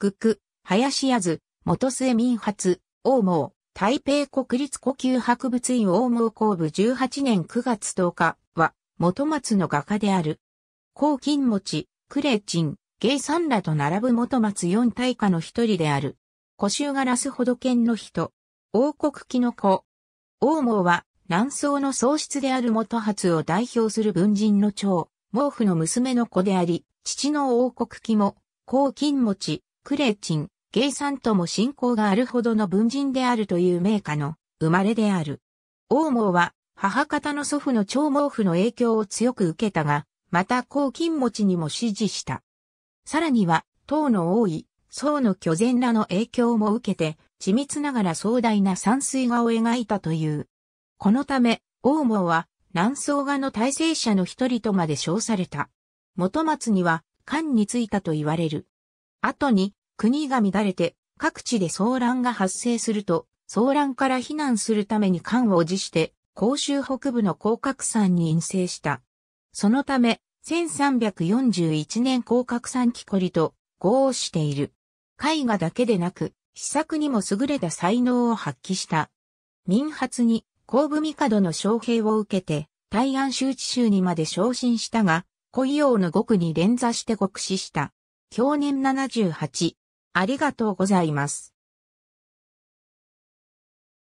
グク、林安、元末民発、王毛、台北国立呼吸博物院王毛工部18年9月10日は、元松の画家である。高金持、クレチン、ゲイサンラと並ぶ元松四大家の一人である。古州ガラスほど剣の人。王国記の子。王毛は、南宋の喪失である元初を代表する文人の長、毛布の娘の子であり、父の王国記も、高金持、クレチン、ゲイさんとも信仰があるほどの文人であるという名家の生まれである。王毛は母方の祖父の長毛布の影響を強く受けたが、また黄金持ちにも支持した。さらには、唐の王位、宋の巨前らの影響も受けて、緻密ながら壮大な山水画を描いたという。このため、王毛は、南宋画の大成者の一人とまで称された。元松には、漢についたと言われる。後に国が乱れて各地で騒乱が発生すると、騒乱から避難するために艦を辞して、甲州北部の広角山に陰性した。そのため、1341年広角山木こりと合している。絵画だけでなく、試作にも優れた才能を発揮した。民発に、後部帝の招聘を受けて、大安州知州にまで昇進したが、古伊王の極に連座して獄死した。享年78。ありがとうございます。